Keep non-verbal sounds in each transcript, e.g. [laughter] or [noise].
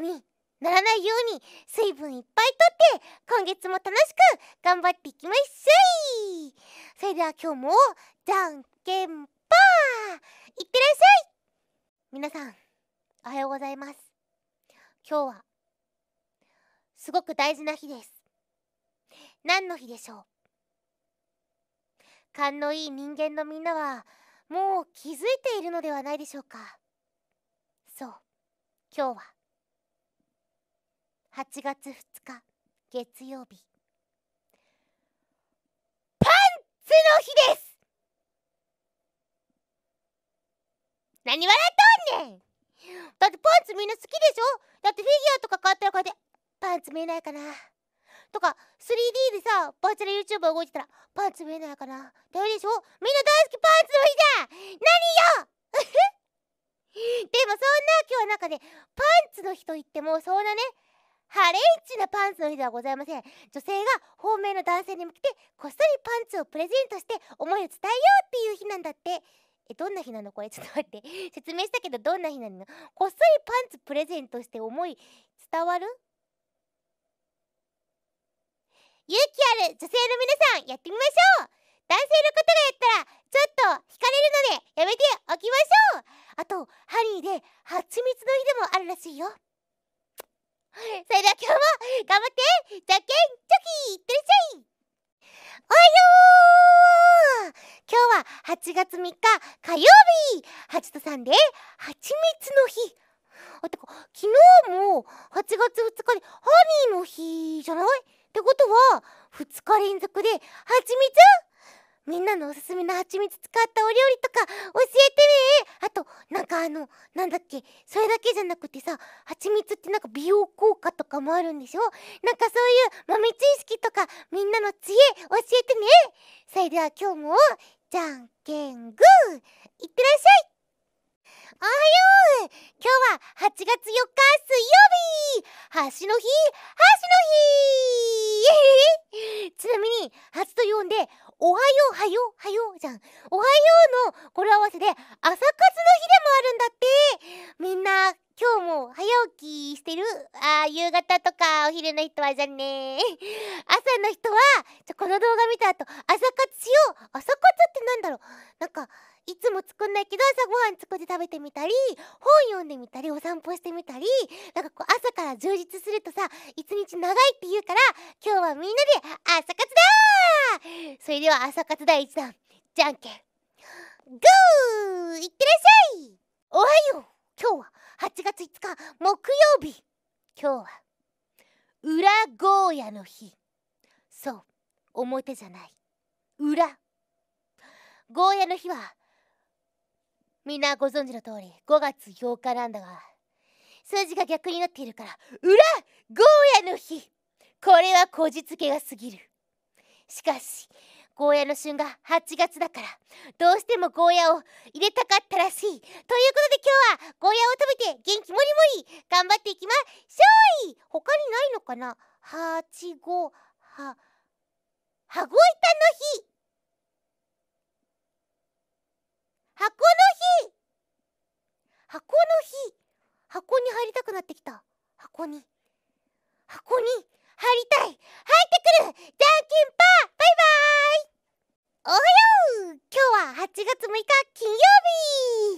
にならないように水分いっぱいとって今月も楽しく頑張っていきましょいそれでは今日もじゃんけんぱーいってらっしゃい皆さんおはようございます今日はすごく大事な日です何の日でしょう勘のいい人間のみんなはもう気づいているのではないでしょうかそう今日は8月2日月曜日パンツの日です何笑っとんねんだってパンツみんな好きでしょだってフィギュアとか買ったらこうやってパンツ見えないかなとか 3D でさバーチャル y o u t u b e 動いてたらパンツ見えないかなだよでしょみんな大好きパンツの日じゃん何よ [laughs] でもそんな今日はなんかねパンツの日といってもそんなねハレイチなパンツの日ではございません女性が本命の男性に向けてこっそりパンツをプレゼントして思いを伝えようっていう日なんだってえどんな日なのこれ [laughs] ちょっと待って説明したけどどんな日なのこっそりパンツプレゼントして思い伝わる勇気ある女性の皆さんやってみましょう男性の方がやったらちょっと惹かれるのでやめておきましょうあとハリーで蜂蜜の日でもあるらしいよそれでは今日も頑張ってじゃけんチョキいってらっしゃいおはよう今日は8月3日火曜日8と3で蜂蜜の日あてか昨日も8月2日でハニーの日じゃないってことは2日連続で蜂蜜みんなのおすすめの蜂蜜使ったお料理とか教えてねあとなんかあのなんだっけそれだけじゃなくてさ蜂蜜ってなんか美容効果とかもあるんでしょなんかそういう豆知識とかみんなの知恵教えてねそれでは今日もじゃんけんグーいってらっしゃいおはよう今日は8月4日水曜日橋の日橋の日えー、ちなみに、初と呼んで、おはよう、はよう、はようじゃん。おはようの語呂合わせで、朝活の日でもあるんだって。みんな、今日も早起きしてるあ夕方とかお昼の人はじゃね朝の人は、この動画見た後、朝活しよう。朝活ってなんだろうなんか、いつも作んないけど朝ごはん作って食べてみたり本読んでみたりお散歩してみたりなんかこう朝から充実するとさ一日長いって言うから今日はみんなで朝活だそれでは朝活第1弾じゃんけんゴーいってらっしゃいおはよう今日は8月5日木曜日今日は裏ゴーヤの日そう表じゃない裏ゴーヤの日はみんなご存知の通り5月8日なんだが数字が逆になっているから裏ゴーヤの日これはこじつけが過ぎるしかしゴーヤの旬が8月だからどうしてもゴーヤを入れたかったらしいということで今日はゴーヤを食べて元気もりもり頑張っていきましょうい他にないのかな8 5ははごいたの日箱の日箱の日箱に入りたくなってきた箱に箱に入りたい入ってくるじゃんけんパーバイバーイおはよう今日は8月6日金曜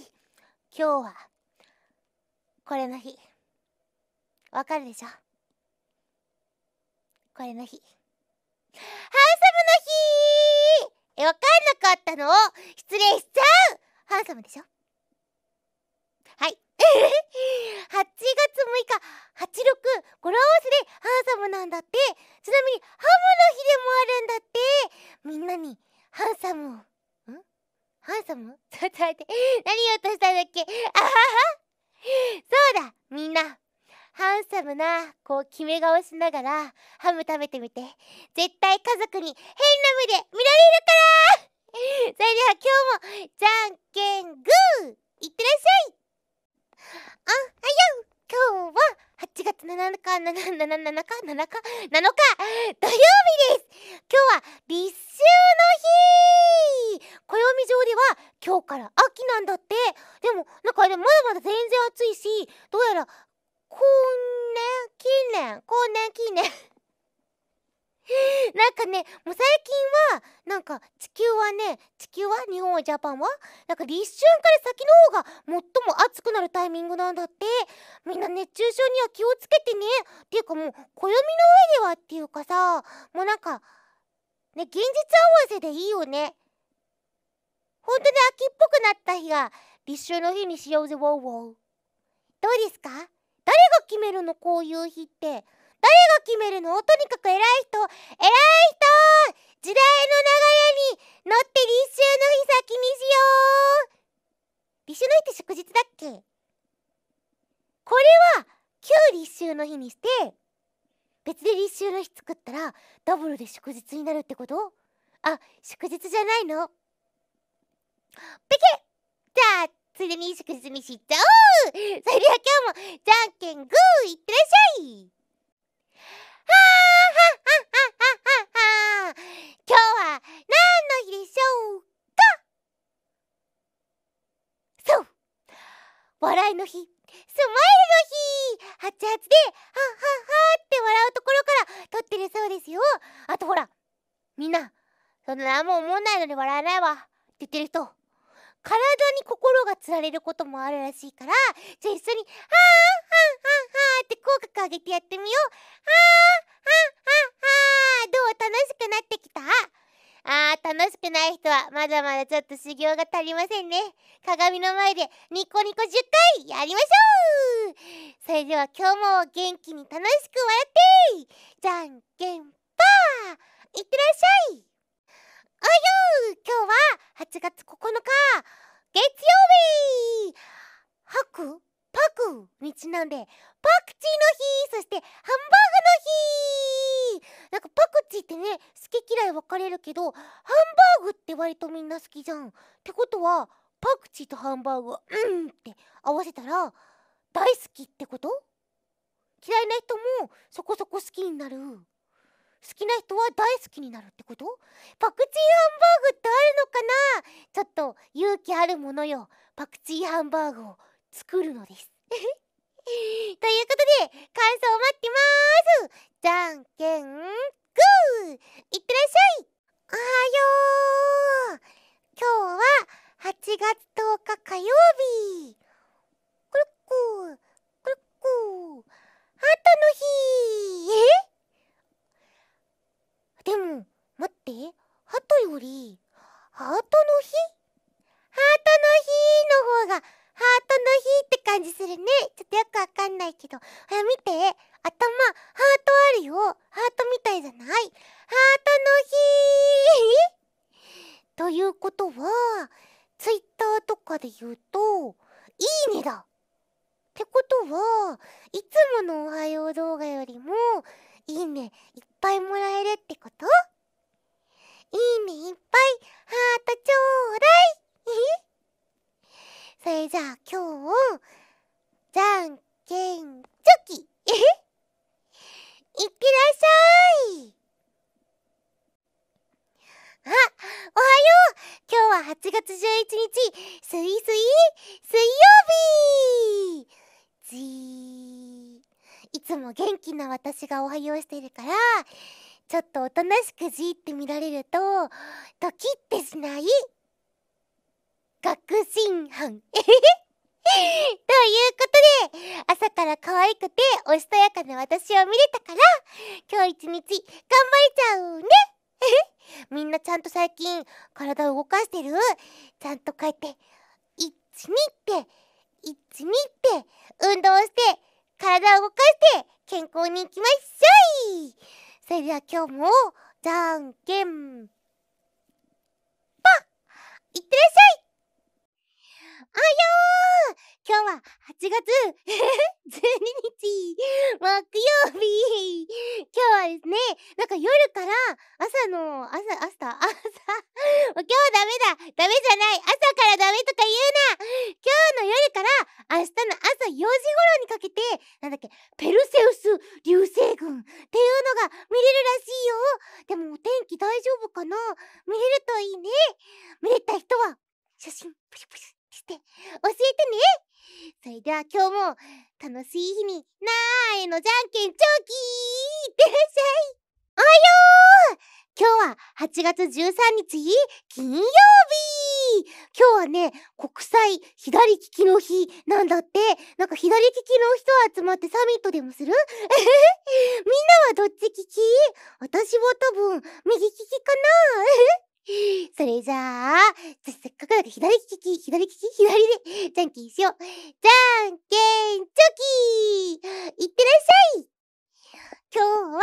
日今日はこれの日わかるでしょこれの日ハンサムの日えわかんなかったの失礼しちゃうハンサムでしょはい8 [laughs] 月6日86語呂合わせでハンサムなんだってちなみにハムの日でもあるんだってみんなにハンサムをんハンサム [laughs] ちょっと待って何言おうとしたんだっけあははそうだみんなハンサムな、こう、決め顔しながら、ハム食べてみて。絶対家族に変な目で見られるから [laughs] それでは今日もじゃんけんグーいってらっしゃいあはよ今日は8月7日7日7日7日7日土曜日です今日は立秋の日暦上では今日から秋なんだってでもなんかでもまだまだ全然暑いしどうやら今年近年今年近年 [laughs] なんかねもう最近はなんか地球はね地球は日本はジャパンはなんか立春から先の方が最も暑くなるタイミングなんだってみんな熱中症には気をつけてねっていうかもう暦の上ではっていうかさもうなんかね現実合わせでいいよね本当に秋っぽくなった日が立春の日にしようぜウォウウォウどうですか誰が決めるのこういう日って誰が決めるのとにかく偉い人偉い人時代の流れに乗って立秋の日先にしよう立秋の日って祝日だっけこれは旧立秋の日にして別で立秋の日作ったらダブルで祝日になるってことあ祝日じゃないのペけじゃあついでに祝日にしちゃおうそれでは今日もじゃんけんグーいってらっしゃいイの日スマイルの日はつはつでハッハッハって笑うところから撮ってるそうですよあとほらみんなそんな何も思わないので笑えないわって言ってる人体に心がつられることもあるらしいからじゃあ一緒に「はあはあはあはあ」って口角上げてやってみよう「はあはあはあはどう楽しくなってきた?」ああ、楽しくない人はまだまだちょっと修行が足りませんね鏡の前でニコニコ10回やりましょうそれでは今日も元気に楽しく笑ってじゃんけんぽーいってらっしゃいおよー今日は8月9日月曜日白パクにちなんでパクチーの日そしてハンバーグの日なんかパクチーってね好き嫌い分かれるけどハンバーグって割とみんな好きじゃん。ってことはパクチーとハンバーグうんって合わせたら大好きってこと嫌いな人もそこそこ好きになる。好きな人は大好きになるってことパクチーハンバーグってあるのかなちょっと勇気あるものよパクチーハンバーグを。作るのです [laughs] ということで感想を待ってまーすじゃんけんグーいってらっしゃいおはよう今日は8月10日火曜日くるっくくるっくハートの日えでも待ってハトよりハートの日ハートの日の方がハートの日って感じするねちょっとよくわかんないけどあ、見て頭ハートあるよハートみたいじゃないハートの日 [laughs] ということはツイッターとかで言うと「いいねだ」ってことはいつもの「おはよう動画」よりも「いいね」いっぱいもらえるってこといいねいっぱいハートちょうだいそれじゃあ今日を、じゃんけんチョキえいってらっしゃいあ、おはよう今日は8月11日、すいすい、水曜日じー。いつも元気な私がおはようしてるから、ちょっとおとなしくじーって見られると、ドキッてしないえ信犯。[laughs] ということで、朝から可愛くておしとやかな私を見れたから、今日一日頑張れちゃうね [laughs] みんなちゃんと最近体を動かしてるちゃんとこうやって、一、2って、一、2って運動して、体を動かして健康にいきましょいそれでは今日も、じゃんけん、ば、いってらっしゃいよ今日は8月12日木曜日今日はですね、なんか夜から朝の、朝、朝、朝、今日ダメだダメじゃない朝からダメとか言うな今日の夜から明日の朝4時頃にかけて、なんだっけ、ペルのすいひみ、なーえのじゃんけんチョキいってらっしゃいおはよう今日は8月13日、金曜日今日はね、国際左利きの日なんだって。なんか左利きの人集まってサミットでもする [laughs] みんなはどっち利き私は多分、右利きかな [gasps] それじゃあ、私せっかくだから左利き、左利き、左で、じゃんけんしよう。じゃんけんチョキいってらっしゃい今日は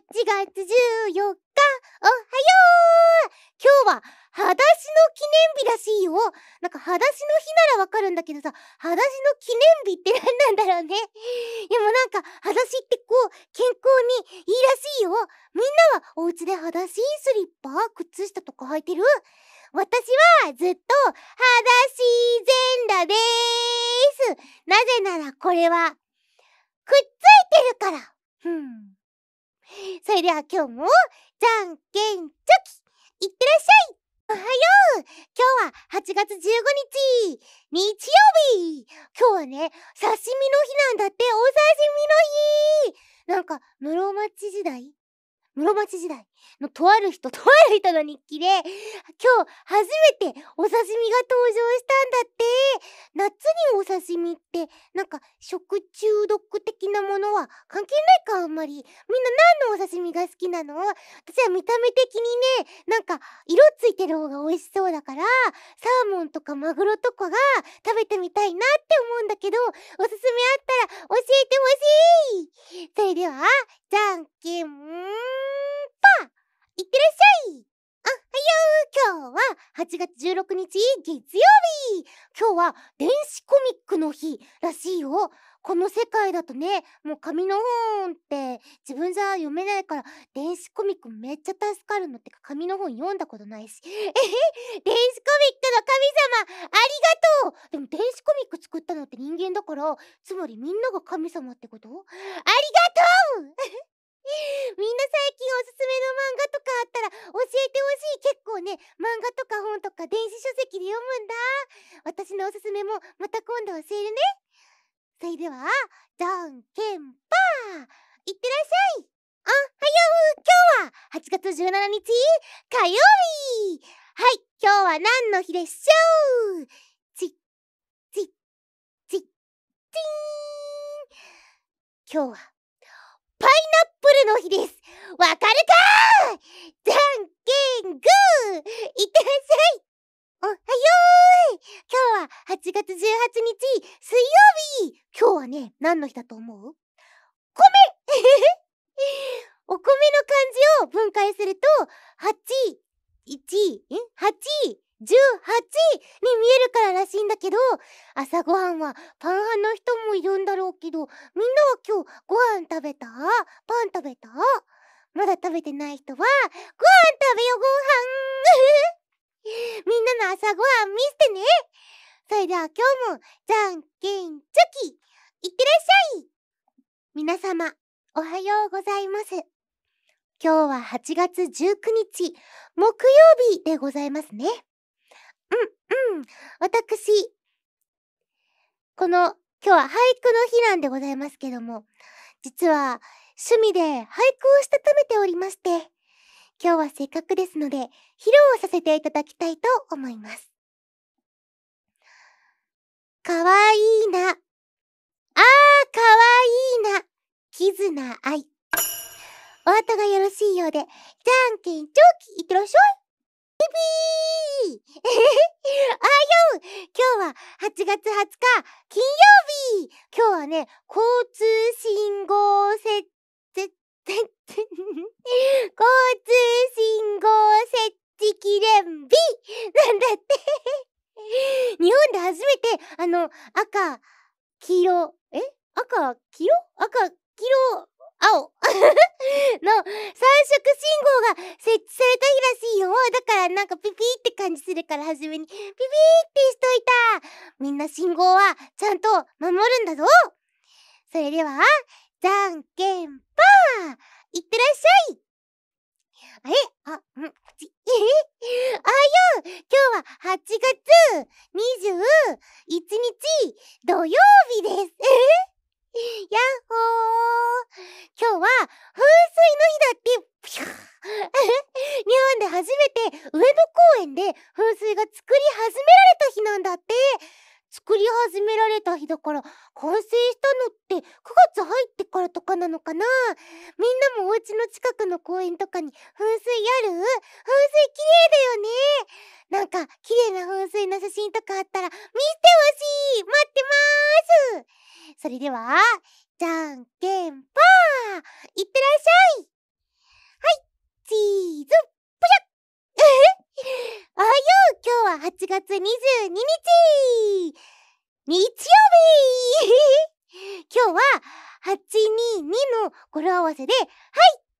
8月14日、おはよう今日は、裸足の記念日らしいよなんか裸足の日ならわかるんだけどさ、裸足の記念日って何なんだろうね。で [laughs] もなんか、裸足ってこう、健康にいいらしいよみんなはお家で裸足、スリッパ、靴下とか履いてる私はずっと、裸足全裸でーすなぜならこれは、くっついてるからふん。それでは今日も、じゃんけんチョキいってらっしゃいおはよう今日は8月15日日曜日今日はね、刺身の日なんだって、お刺身の日なんか、室町時代室町時代のとある人、[laughs] とある人の日記で、今日初めてお刺身が登場したんだって。夏にお刺身って、なんか食中毒的なものは関係ないか、あんまり。みんな何のお刺身が好きなの私は見た目的にね、なんか色ついてる方が美味しそうだから、サーモンとかマグロとかが食べてみたいなって思うんだけど、おすすめあったら教えてほしいそれでは、じゃんけんぽんいってらっしゃい8月16日月曜日今日は電子コミックの日らしいよこの世界だとねもう紙の本って自分じゃ読めないから電子コミックめっちゃ助かるのってか紙の本読んだことないしえ [laughs] 電子コミックの神様ありがとうでも電子コミック作ったのって人間だからつまりみんなが神様ってことありがとう [laughs] みんな最近おすすめの漫画とかあったら教えてほしい結構ね漫画とか本とか電子書籍で読むんだ私のおすすめもまた今度教えるねそれではじゃんけんぽーいってらっしゃいおはよう今日は8月17日火曜日はい今日は何の日でしょうちっちっちっちん今日はイナップルの日です。わかるかーじゃんけんぐーいってらっしゃいおはよーい今日は8月18日水曜日今日はね、何の日だと思う米 [laughs] お米の漢字を分解すると、8、1、ん ?8、18に見えるかららしいんだけど朝ごはんはパン派の人もいるんだろうけどみんなは今日ご飯食べたパン食べたまだ食べてない人はご飯食べよご飯 [laughs] みんなの朝ごはん見せてねそれでは今日もじゃんけんチョキいってらっしゃい皆様おはようございます今日は8月19日木曜日でございますね。うんうん。私、この、今日は俳句の日なんでございますけども、実は趣味で俳句をしたためておりまして、今日はせっかくですので、披露させていただきたいと思います。かわいいな。あー、かわいいな。絆愛。お後がよろしいようで、じゃんけんチョいってらっしゃい。ピピーあよ今日は8月20日金曜日今日はね、交通信号設置、交通信号設置記念日なんだって [laughs] [laughs] 日本で初めて、あの、赤、黄色、え赤、黄色赤、黄色、青 [laughs] の三色信号が設置された日らしいよ。だからなんかピピーって感じするから初めにピピーってしといた。みんな信号はちゃんと守るんだぞ。それでは、じゃんけんぱーいってらっしゃいあれあ、ん、ち、え [laughs] あよ今日は8月21日土曜日です。えやっほー今日は噴水の日だって [laughs] 日本で初めて上野公園で噴水が作り始められた日なんだって作り始められた日だから完成したのって9月入ってからとかなのかなみんなもお家の近くの公園とかに噴水ある噴水綺麗だよねなんか綺麗な噴水の写真とかあったら見てほしい待ってますそれでは、じゃんけんぽーいってらっしゃいはい、チーズ、ぷしゃっおはよう今日は8月22日日曜日今日は822の語呂合わせで、はい、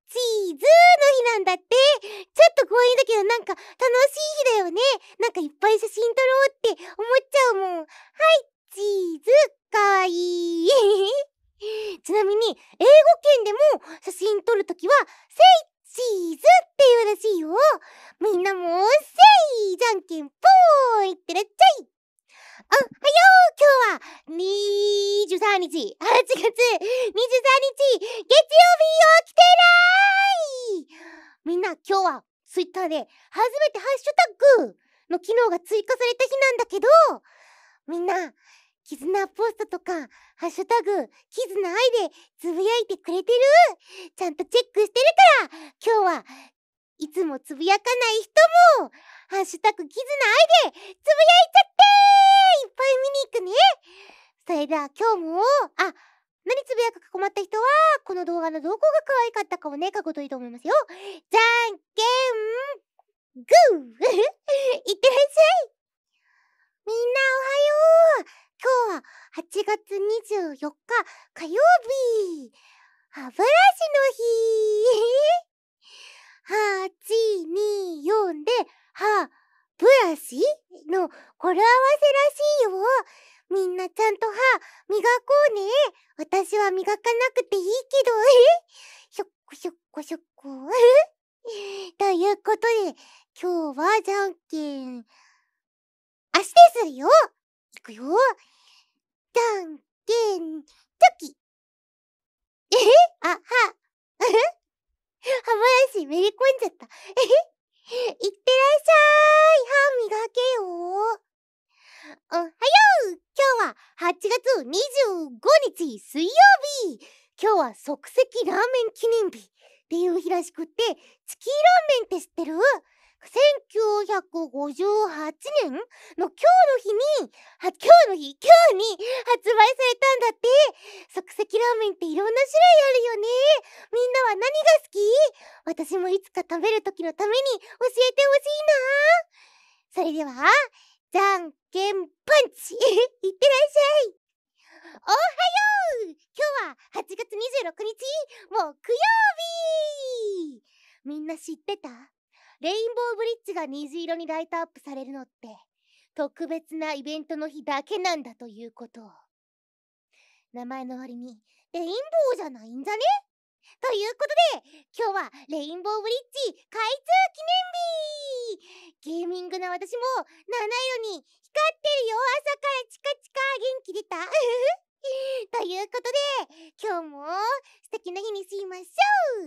チーズの日なんだってちょっと怖いんだけどなんか楽しい日だよねなんかいっぱい写真撮ろうって思っちゃうもんはい、チーズかわいい [laughs] ちなみに英語圏でも写真撮るときはセイチーズっていうらしいよみんなもセイじゃんけんぽーいってらっちゃいおはよう今日は23日 !8 月23日月曜日起きてないみんな今日はツイッターで初めてハッシュタグの機能が追加された日なんだけど、みんなキズナポストとか「ハッシュタグキズナ愛」でつぶやいてくれてるちゃんとチェックしてるから今日はいつもつぶやかない人も「ハッシュタグキズナ愛」でつぶやいちゃっていっぱい見に行くねそれでは今日もあ何つぶやくか困った人は、この動画のどこが可愛かったかをね、書くといいと思いますよ。じゃんけん、グーいってらっしゃいみんなおはよう今日は8月24日火曜日歯ブラシの日 !824 で歯ブラシの語呂合わせらしいよみんなちゃんと歯磨こうね私は磨かなくていいけどひょっこひょっこしょっこ [laughs] ということで今日はじゃんけん足でするよ。いくよ。ダン、んン、チョキ。えへあ、は、え歯ブラシめり込んじゃった。えへいってらっしゃーい。歯磨けよ。おはよう今日は8月25日水曜日今日は即席ラーメン記念日っていう日らしくって、チキンラーメンって知ってる1958年の今日の日に、今日の日、今日に発売されたんだって。即席ラーメンっていろんな種類あるよね。みんなは何が好き私もいつか食べる時のために教えてほしいな。それでは、じゃんけんパンチ [laughs] いってらっしゃいおはよう今日は8月26日木曜日みんな知ってたレインボーブリッジが虹色にライトアップされるのって特別なイベントの日だけなんだということ名前の割にレインボーじゃないんじゃねということで今日はレインボーブリッジ開通記念日ゲーミングな私も七色に光ってるよ朝からチカチカ元気出た [laughs] ということで今日も素敵な日にしまし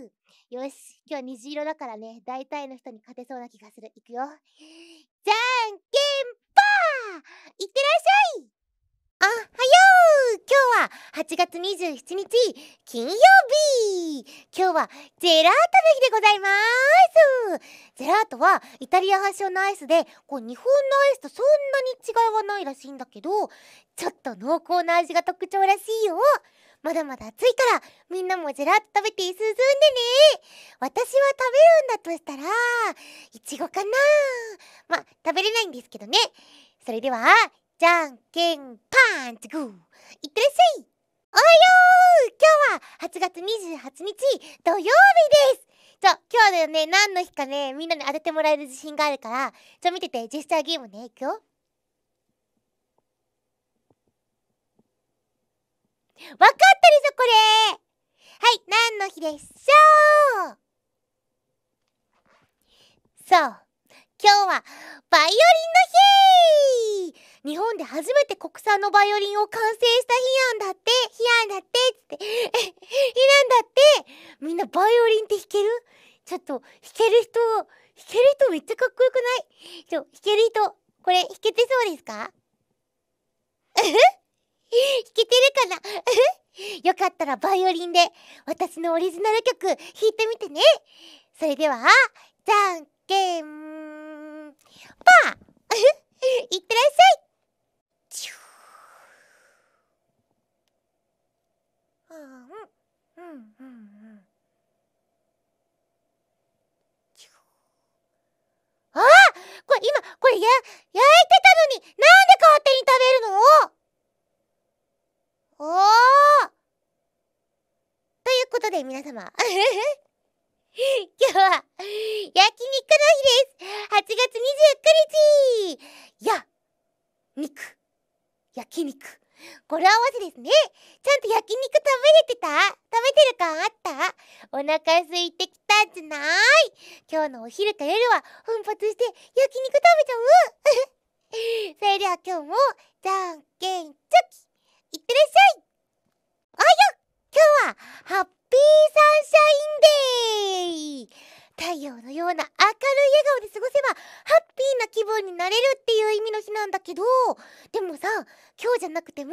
ょうよし、今日虹色だからね、大体の人に勝てそうな気がする。いくよ。じゃんけんぽーいってらっしゃいあはよう今日は8月27日、金曜日今日はジェラートの日でございますジェラートはイタリア発祥のアイスで、こう日本のアイスとそんなに違いはないらしいんだけど、ちょっと濃厚な味が特徴らしいよまだまだ暑いから、みんなもジェラート食べて涼んでね私は食べるんだとしたら、いちごかなま食べれないんですけどね。それでは、じゃんけんパンチグーいってらっしゃいおはよう今日は8月28日土曜日ですちょ、今日だよね、何の日かね、みんなに当ててもらえる自信があるから、ちょ、見てて、ジェスチャーゲームね、いくよ。わかっでしぞ、これはい、何の日でしょうそう、今日はバイオリンの日日本で初めて国産のバイオリンを完成した日なんだって日なんだってつって、日なんだって [laughs] みんなバイオリンって弾けるちょっと弾ける人、弾ける人めっちゃかっこよくないちょ、弾ける人、これ弾けてそうですかえ [laughs] 弾けてるかな [laughs] よかったらバイオリンで私のオリジナル曲弾いてみてねそれではじゃんけんパー [laughs] いってらっしゃいうんうんうんうんああこれ今これや焼いてたのにない皆様 [laughs] 今日は焼肉の日です8月29日や肉焼肉語呂合わせですねちゃんと焼肉食べれてた食べてる感あったお腹空いてきたんじゃない今日のお昼か夜は奮発して焼肉食べちゃう [laughs] それでは今日もじゃんけんチョキいってらっしゃいあや今日はサンシャインデー太陽のような明るい笑顔で過ごせばハッピーな気分になれるっていう意味の日なんだけどでもさ今日じゃなくても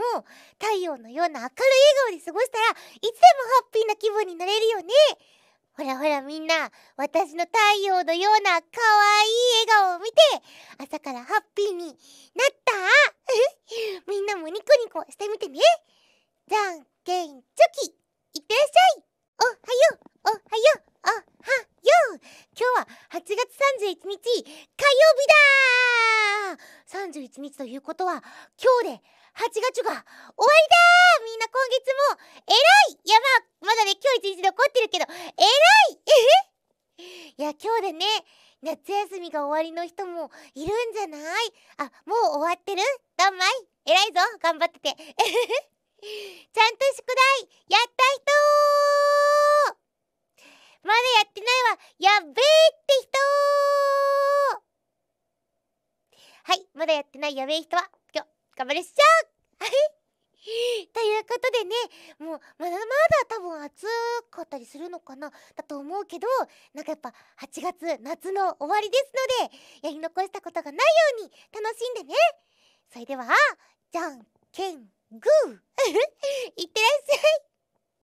太陽のような明るい笑顔で過ごしたらいつでもハッピーな気分になれるよねほらほらみんな私の太陽のようなかわいい笑顔を見て朝からハッピーになった [laughs] みんなもニコニコしてみてねじゃんけんチョキいってらっしゃいおはようおはようおはよう今日は8月31日火曜日だー31日ということは今日で8月が終わりだーみんな今月もえらいいやまあまだね今日1日残ってるけどえらいいや今日でね夏休みが終わりの人もいるんじゃないあもう終わってるどんまいえらいぞ頑張っててちゃんと宿題やった人まだやってないわやっべーって人はいまだやってないやべえ人は今日頑張りっしょはいということでねもうまだまだ多分暑かったりするのかなだと思うけどなんかやっぱ8月夏の終わりですのでやり残したことがないように楽しんでねそれではじゃんけんグー [laughs] いってらっしゃい